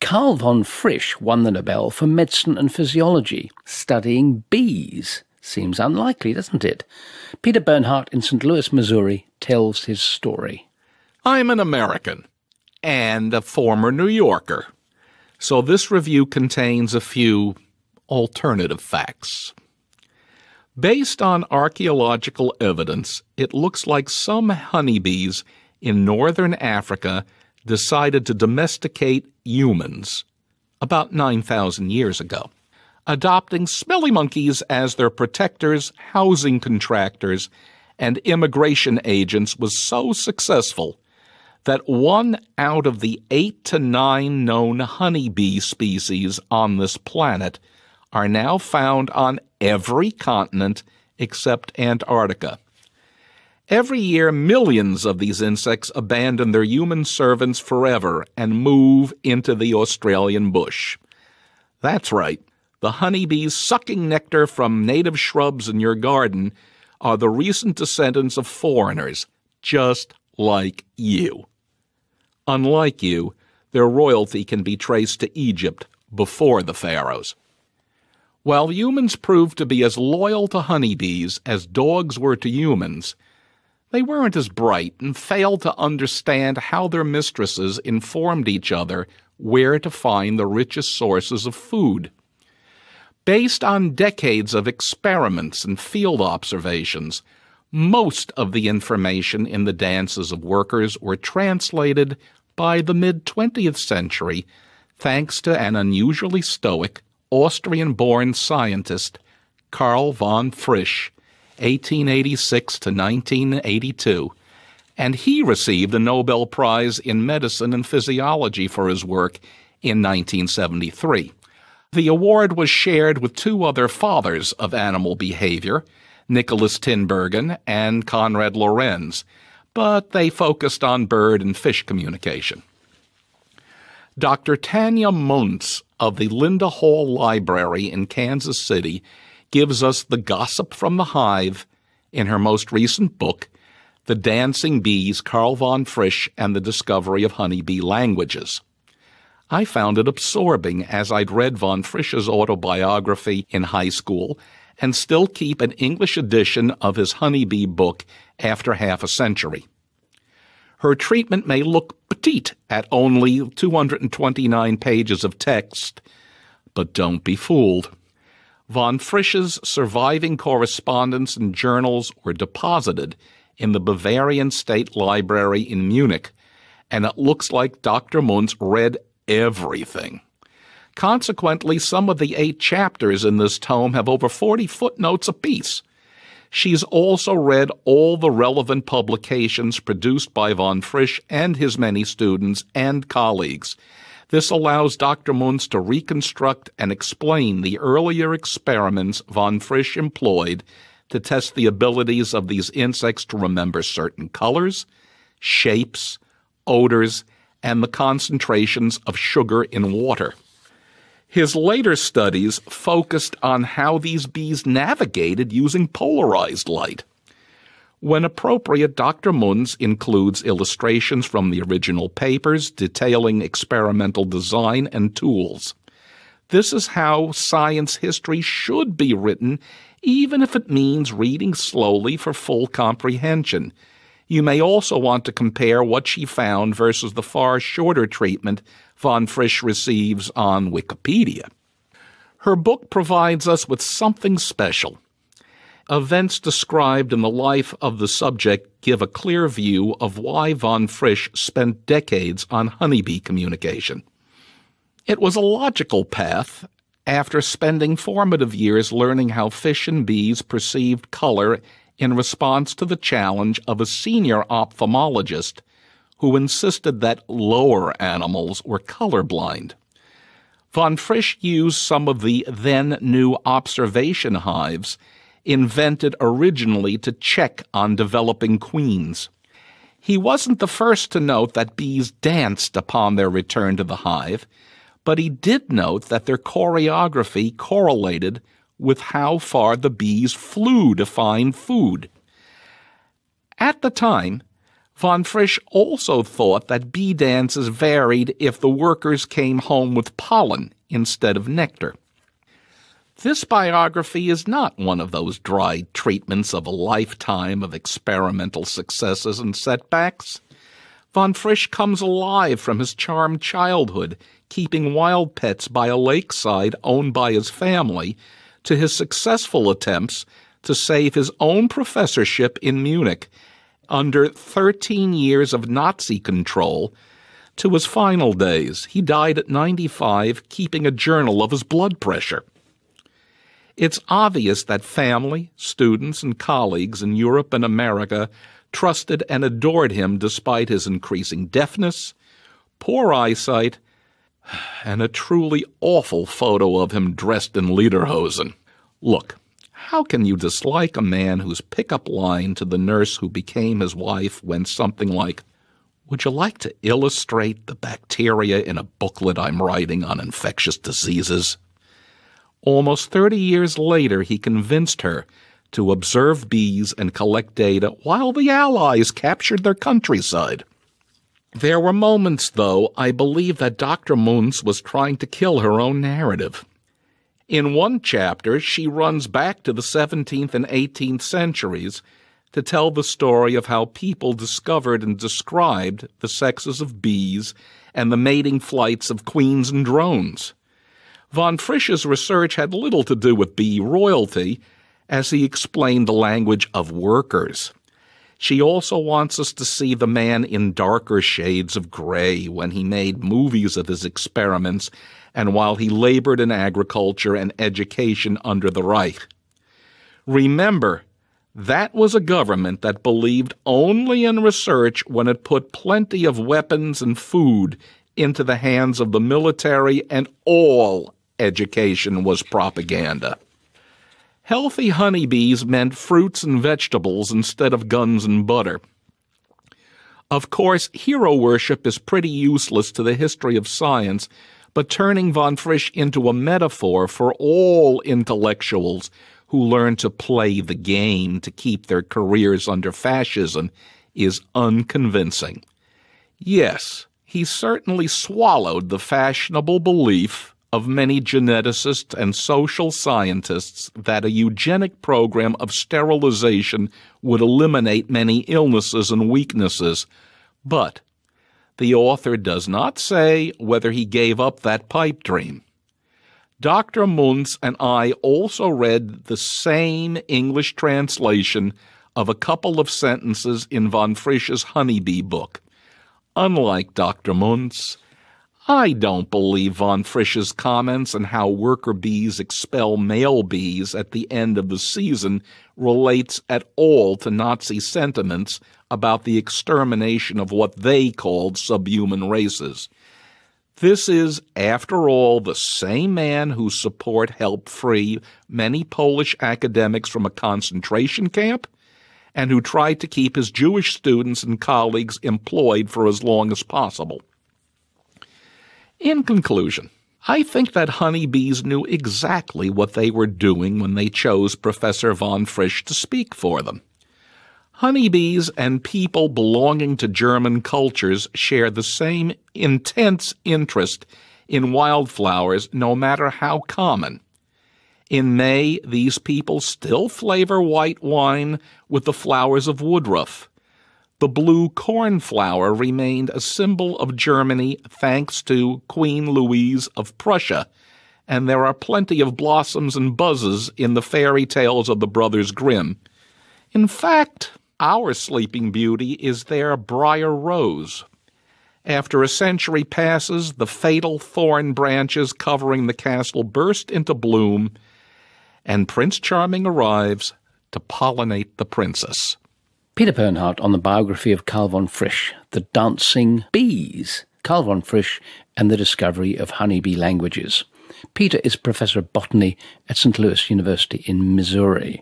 Carl von Frisch won the Nobel for medicine and physiology, studying bees. Seems unlikely, doesn't it? Peter Bernhardt in St. Louis, Missouri, tells his story. I'm an American and a former New Yorker, so this review contains a few alternative facts. Based on archaeological evidence, it looks like some honeybees in northern Africa decided to domesticate humans about 9,000 years ago, adopting smelly monkeys as their protectors, housing contractors, and immigration agents was so successful that one out of the eight to nine known honeybee species on this planet are now found on every continent except Antarctica. Every year, millions of these insects abandon their human servants forever and move into the Australian bush. That's right, the honeybees sucking nectar from native shrubs in your garden are the recent descendants of foreigners, just like you. Unlike you, their royalty can be traced to Egypt before the pharaohs. While humans proved to be as loyal to honeybees as dogs were to humans, they weren't as bright and failed to understand how their mistresses informed each other where to find the richest sources of food. Based on decades of experiments and field observations, most of the information in the dances of workers were translated by the mid 20th century thanks to an unusually stoic Austrian born scientist, Karl von Frisch, 1886 to 1982, and he received a Nobel Prize in Medicine and Physiology for his work in 1973. The award was shared with two other fathers of animal behavior, Nicholas Tinbergen and Conrad Lorenz, but they focused on bird and fish communication. Dr. Tanya Muntz of the Linda Hall Library in Kansas City gives us the gossip from the hive in her most recent book, The Dancing Bees, Carl von Frisch and the Discovery of Honeybee Languages. I found it absorbing as I'd read von Frisch's autobiography in high school and still keep an English edition of his honeybee book after half a century. Her treatment may look petite at only 229 pages of text, but don't be fooled. Von Frisch's surviving correspondence and journals were deposited in the Bavarian State Library in Munich, and it looks like Dr. Munz read everything. Consequently, some of the eight chapters in this tome have over 40 footnotes apiece. She's also read all the relevant publications produced by von Frisch and his many students and colleagues, this allows Dr. Munz to reconstruct and explain the earlier experiments von Frisch employed to test the abilities of these insects to remember certain colors, shapes, odors, and the concentrations of sugar in water. His later studies focused on how these bees navigated using polarized light. When appropriate, Dr. Munz includes illustrations from the original papers detailing experimental design and tools. This is how science history should be written, even if it means reading slowly for full comprehension. You may also want to compare what she found versus the far shorter treatment von Frisch receives on Wikipedia. Her book provides us with something special Events described in the life of the subject give a clear view of why von Frisch spent decades on honeybee communication. It was a logical path after spending formative years learning how fish and bees perceived color in response to the challenge of a senior ophthalmologist who insisted that lower animals were colorblind. Von Frisch used some of the then new observation hives invented originally to check on developing queens. He wasn't the first to note that bees danced upon their return to the hive, but he did note that their choreography correlated with how far the bees flew to find food. At the time, von Frisch also thought that bee dances varied if the workers came home with pollen instead of nectar. This biography is not one of those dry treatments of a lifetime of experimental successes and setbacks. Von Frisch comes alive from his charmed childhood, keeping wild pets by a lakeside owned by his family, to his successful attempts to save his own professorship in Munich under 13 years of Nazi control to his final days. He died at 95, keeping a journal of his blood pressure. It's obvious that family, students, and colleagues in Europe and America trusted and adored him despite his increasing deafness, poor eyesight, and a truly awful photo of him dressed in lederhosen. Look, how can you dislike a man whose pickup line to the nurse who became his wife went something like, Would you like to illustrate the bacteria in a booklet I'm writing on infectious diseases? Almost 30 years later, he convinced her to observe bees and collect data while the Allies captured their countryside. There were moments, though, I believe that Dr. Munz was trying to kill her own narrative. In one chapter, she runs back to the 17th and 18th centuries to tell the story of how people discovered and described the sexes of bees and the mating flights of queens and drones. Von Frisch's research had little to do with bee royalty, as he explained the language of workers. She also wants us to see the man in darker shades of gray when he made movies of his experiments and while he labored in agriculture and education under the Reich. Remember, that was a government that believed only in research when it put plenty of weapons and food into the hands of the military and all education was propaganda. Healthy honeybees meant fruits and vegetables instead of guns and butter. Of course, hero worship is pretty useless to the history of science, but turning von Frisch into a metaphor for all intellectuals who learn to play the game to keep their careers under fascism is unconvincing. Yes, he certainly swallowed the fashionable belief of many geneticists and social scientists that a eugenic program of sterilization would eliminate many illnesses and weaknesses, but the author does not say whether he gave up that pipe dream. Dr. Munz and I also read the same English translation of a couple of sentences in von Frisch's Honeybee book. Unlike Dr. Munz, I don't believe von Frisch's comments on how worker bees expel male bees at the end of the season relates at all to Nazi sentiments about the extermination of what they called subhuman races. This is, after all, the same man who support helped free many Polish academics from a concentration camp and who tried to keep his Jewish students and colleagues employed for as long as possible. In conclusion, I think that honeybees knew exactly what they were doing when they chose Professor von Frisch to speak for them. Honeybees and people belonging to German cultures share the same intense interest in wildflowers, no matter how common. In May, these people still flavor white wine with the flowers of woodruff the blue cornflower remained a symbol of Germany thanks to Queen Louise of Prussia, and there are plenty of blossoms and buzzes in the fairy tales of the Brothers Grimm. In fact, our Sleeping Beauty is their briar rose. After a century passes, the fatal thorn branches covering the castle burst into bloom, and Prince Charming arrives to pollinate the princess. Peter Bernhardt on the biography of Carl von Frisch, The Dancing Bees, Carl von Frisch and the Discovery of Honeybee Languages. Peter is Professor of Botany at St. Louis University in Missouri.